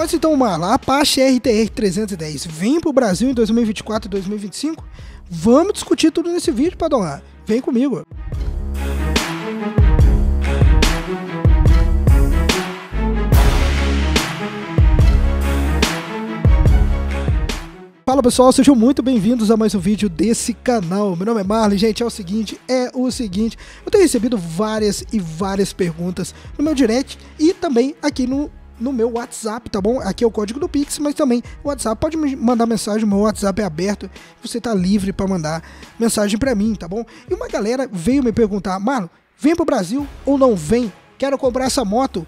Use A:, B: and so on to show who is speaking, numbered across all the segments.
A: Mas então, Marlon, a Apache RTR 310 vem pro Brasil em 2024 e 2025? Vamos discutir tudo nesse vídeo, Padonar. Vem comigo. Fala pessoal, sejam muito bem-vindos a mais um vídeo desse canal. Meu nome é Marley, gente, é o seguinte, é o seguinte, eu tenho recebido várias e várias perguntas no meu direct e também aqui no no meu WhatsApp, tá bom? Aqui é o código do Pix, mas também o WhatsApp. Pode me mandar mensagem, meu WhatsApp é aberto. Você tá livre para mandar mensagem para mim, tá bom? E uma galera veio me perguntar, mano, vem pro Brasil ou não vem? Quero comprar essa moto.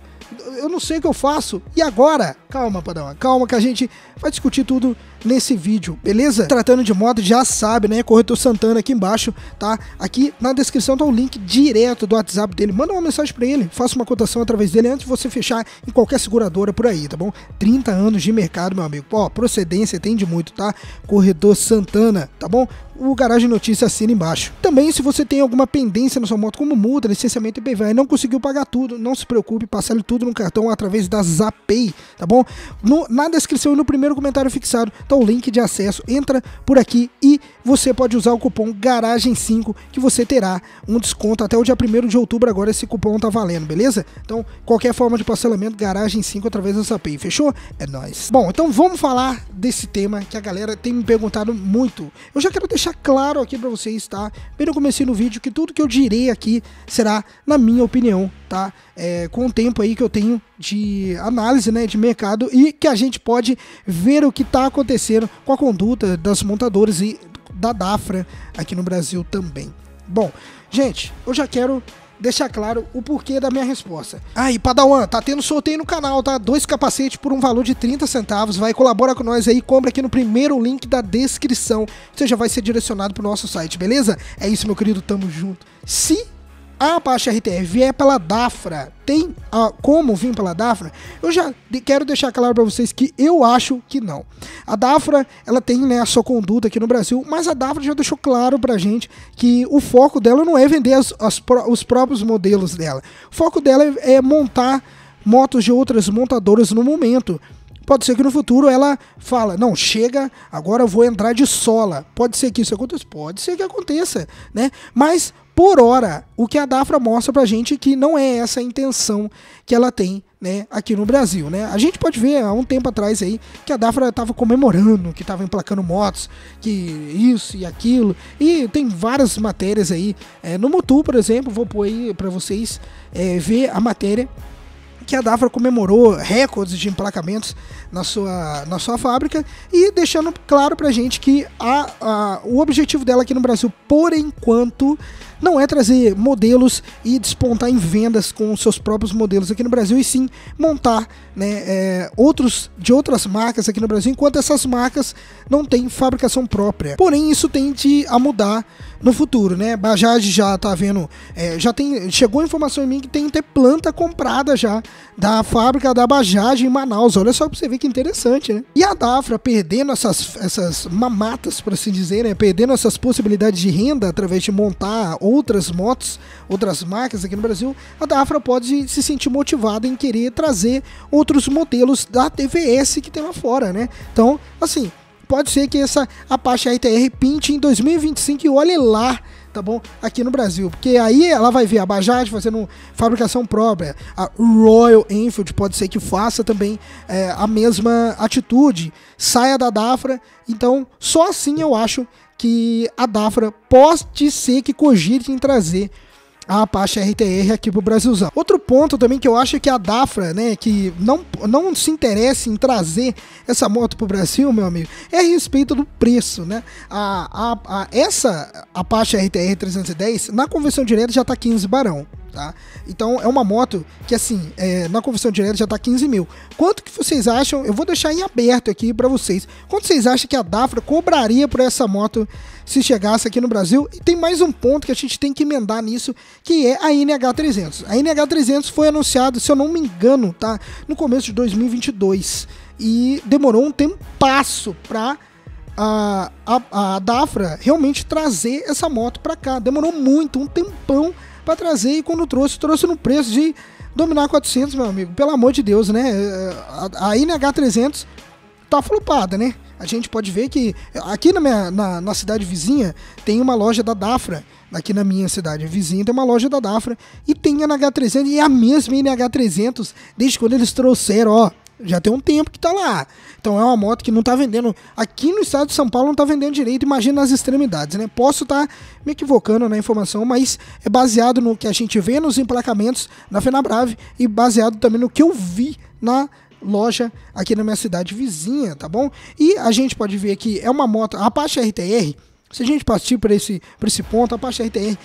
A: Eu não sei o que eu faço. E agora? Calma, Padawan. Calma que a gente vai discutir tudo nesse vídeo, beleza? Tratando de moto, já sabe, né? Corretor Santana aqui embaixo, tá? Aqui na descrição tá o link direto do WhatsApp dele. Manda uma mensagem para ele, faça uma cotação através dele antes de você fechar em qualquer seguradora por aí, tá bom? 30 anos de mercado, meu amigo. Ó, procedência tem de muito, tá? Corretor Santana, tá bom? o Garagem Notícia assina embaixo. Também, se você tem alguma pendência na sua moto, como multa, licenciamento e IPVA, e não conseguiu pagar tudo, não se preocupe, parcele tudo no cartão através da Zapay, tá bom? No, na descrição e no primeiro comentário fixado então, o link de acesso entra por aqui e você pode usar o cupom Garagem5 que você terá um desconto até o dia 1 de outubro. Agora esse cupom tá valendo, beleza? Então qualquer forma de parcelamento, Garagem5 através dessa API, fechou? É nóis. Bom, então vamos falar desse tema que a galera tem me perguntado muito. Eu já quero deixar claro aqui para vocês, tá? Bem no começo do vídeo que tudo que eu direi aqui será na minha opinião tá? É, com o tempo aí que eu tenho de análise, né, de mercado e que a gente pode ver o que está acontecendo com a conduta das montadoras e da Dafra aqui no Brasil também. Bom, gente, eu já quero deixar claro o porquê da minha resposta. Ah, Padawan, tá tendo sorteio no canal, tá? Dois capacetes por um valor de 30 centavos. Vai, colabora com nós aí, compra aqui no primeiro link da descrição. Você já vai ser direcionado pro nosso site, beleza? É isso, meu querido, tamo junto. Se ah, a Apache RTR vier pela Dafra, tem a, ah, como vir pela Dafra? Eu já de, quero deixar claro para vocês que eu acho que não. A Dafra, ela tem né, a sua conduta aqui no Brasil, mas a Dafra já deixou claro para gente que o foco dela não é vender as, as, os próprios modelos dela. O foco dela é, é montar motos de outras montadoras no momento. Pode ser que no futuro ela fala, não, chega, agora eu vou entrar de sola. Pode ser que isso aconteça, pode ser que aconteça, né? Mas por hora, o que a DAFRA mostra para a gente que não é essa a intenção que ela tem né, aqui no Brasil. Né? A gente pode ver há um tempo atrás aí que a Dafra estava comemorando, que estava emplacando motos, que isso e aquilo. E tem várias matérias aí. É, no Motu, por exemplo, vou pôr aí para vocês é, ver a matéria que a Dafra comemorou recordes de emplacamentos na sua, na sua fábrica e deixando claro para a gente que a, a, o objetivo dela aqui no Brasil, por enquanto, não é trazer modelos e despontar em vendas com seus próprios modelos aqui no Brasil, e sim montar né, é, outros de outras marcas aqui no Brasil, enquanto essas marcas não têm fabricação própria. Porém, isso tende a mudar no futuro, né? Bajaj já tá vendo, é, já tem, chegou informação em mim que tem que ter planta comprada já da fábrica da Bajaj em Manaus. Olha só pra você ver que interessante, né? E a Dafra perdendo essas, essas mamatas, por assim dizer, né? Perdendo essas possibilidades de renda através de montar outras motos, outras marcas aqui no Brasil, a Dafra pode se sentir motivada em querer trazer outros modelos da TVS que tem lá fora, né? Então, assim, pode ser que essa Apache RTR pinte em 2025 e olhe lá tá bom? Aqui no Brasil. Porque aí ela vai ver a Bajaj fazendo fabricação própria, a Royal Enfield pode ser que faça também é, a mesma atitude, saia da Dafra. Então, só assim eu acho que a Dafra pode ser que cogite em trazer a Apache RTR aqui pro Brasilzão. Outro ponto também que eu acho que a Dafra, né, que não, não se interessa em trazer essa moto pro Brasil, meu amigo, é a respeito do preço, né? A, a, a essa Apache RTR 310, na conversão direta já tá 15 barão. Tá? Então é uma moto que assim, é, na conversão direta já tá 15 mil. Quanto que vocês acham? Eu vou deixar em aberto aqui para vocês. Quanto vocês acham que a Dafra cobraria por essa moto se chegasse aqui no Brasil? E tem mais um ponto que a gente tem que emendar nisso, que é a NH300. A NH300 foi anunciada, se eu não me engano, tá? No começo de 2022 e demorou um tempo passo para a, a, a Dafra realmente trazer essa moto para cá. Demorou muito, um tempão para trazer e quando trouxe, trouxe no preço de dominar 400, meu amigo. Pelo amor de Deus, né? É, é, a, a NH300 tá flopada, né? A gente pode ver que aqui na, minha, na, na cidade vizinha tem uma loja da Dafra. Aqui na minha cidade vizinha tem uma loja da Dafra e tem a NH300 e é a mesma NH300 desde quando eles trouxeram, ó já tem um tempo que está lá. Então é uma moto que não está vendendo. Aqui no estado de São Paulo não está vendendo direito, imagina nas extremidades, né? Posso estar tá me equivocando na informação, mas é baseado no que a gente vê nos emplacamentos na Fenabrave e baseado também no que eu vi na loja aqui na minha cidade vizinha, tá bom? E a gente pode ver que é uma moto, a Apache RTR, se a gente partir para esse, esse ponto, a Apache RTR,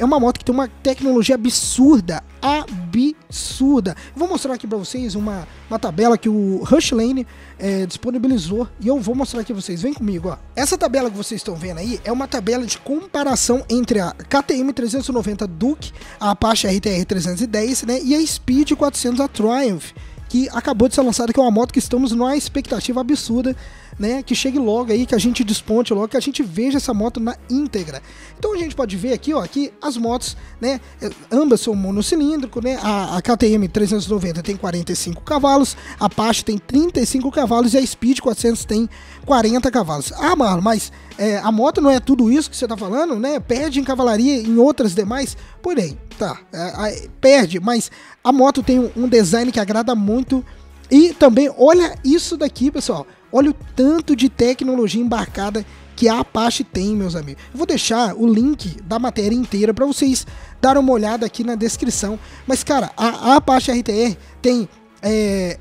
A: é uma moto que tem uma tecnologia absurda, absurda. Vou mostrar aqui para vocês uma, uma tabela que o Rush Lane é, disponibilizou e eu vou mostrar aqui pra vocês. Vem comigo, ó. Essa tabela que vocês estão vendo aí é uma tabela de comparação entre a KTM 390 Duke, a Apache RTR 310, né, e a Speed 400 a Triumph que acabou de ser lançada, que é uma moto que estamos numa expectativa absurda, né? Que chegue logo aí, que a gente desponte logo, que a gente veja essa moto na íntegra. Então a gente pode ver aqui, ó, que as motos, né? É, ambas são monocilíndrico, né? A, a KTM 390 tem 45 cavalos, a Apache tem 35 cavalos e a Speed 400 tem 40 cavalos. Ah, Marlon, mas é, a moto não é tudo isso que você tá falando, né? Perde em cavalaria em outras demais? Porém, Tá. é, perde, mas a moto tem um, um design que agrada muito. E também, olha isso daqui, pessoal. Olha o tanto de tecnologia embarcada que a Apache tem, meus amigos. Eu vou deixar o link da matéria inteira para vocês darem uma olhada aqui na descrição. Mas, cara, a, a Apache RTR tem é,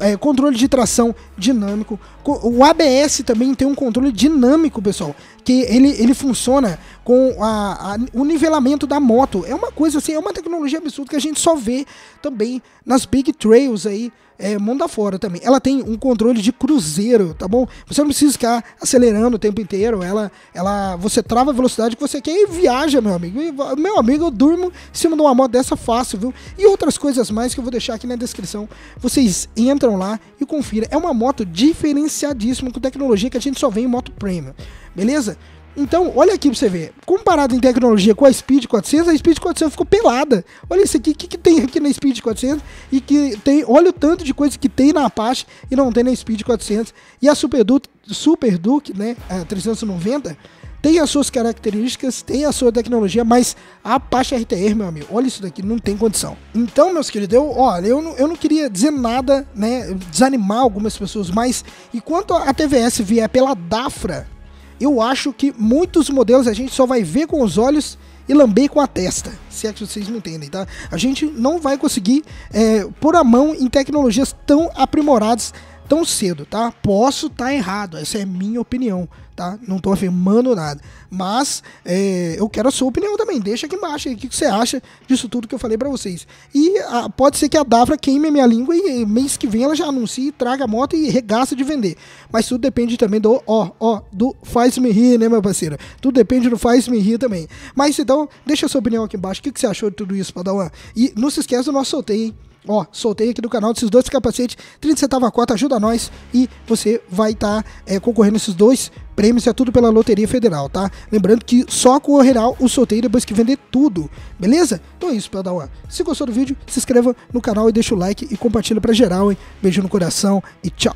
A: é, é, controle de tração dinâmico. O ABS também tem um controle dinâmico, pessoal, que ele, ele funciona com a, a, o nivelamento da moto. É uma coisa assim, é uma tecnologia absurda que a gente só vê também nas Big Trails aí, é, mundo afora também. Ela tem um controle de cruzeiro, tá bom? Você não precisa ficar acelerando o tempo inteiro. Ela, ela, você trava a velocidade que você quer e viaja, meu amigo. E, meu amigo, eu durmo em cima de uma moto dessa fácil, viu? E outras coisas mais que eu vou deixar aqui na descrição. Vocês entram lá e confira. É uma moto diferenciadíssima com tecnologia que a gente só vê em moto premium beleza? Então, olha aqui pra você ver. Comparado em tecnologia com a Speed 400, a Speed 400 ficou pelada. Olha isso aqui, o que, que tem aqui na Speed 400 e que tem, olha o tanto de coisa que tem na Apache e não tem na Speed 400. E a Super Duke, Super Duke né, a 390, tem as suas características, tem a sua tecnologia, mas a Apache RTR, meu amigo, olha isso daqui, não tem condição. Então, meus queridos, eu, olha, eu não, eu não queria dizer nada, né, desanimar algumas pessoas, mas enquanto a TVS vier pela Dafra, eu acho que muitos modelos a gente só vai ver com os olhos e lamber com a testa, se é que vocês me entendem, tá? A gente não vai conseguir é, pôr a mão em tecnologias tão aprimoradas tão cedo, tá? Posso estar tá errado, essa é minha opinião, tá? Não estou afirmando nada. Mas é, eu quero a sua opinião também. Deixa aqui embaixo o que, você acha disso tudo que eu falei para vocês. E a, pode ser que a Davra queime a minha língua e mês que vem ela já anuncie, traga a moto e regaça de vender. Mas tudo depende também do, ó, ó, do faz-me rir, né, meu parceiro? Tudo depende do faz-me rir também. Mas então, deixa a sua opinião aqui embaixo. O que, que você achou de tudo isso, Padawan? E não se esqueça do nosso sorteio, hein? Ó, soltei aqui do canal desses dois capacetes, 30 centavos a cota, ajuda nós e você vai estar tá, é, concorrendo esses dois prêmios, é tudo pela Loteria Federal, tá? Lembrando que só correrá o sorteio depois que vender tudo, beleza? Então é isso, Padawan. Se gostou do vídeo, se inscreva no canal e deixa o like e compartilha pra geral, hein? Beijo no coração e tchau!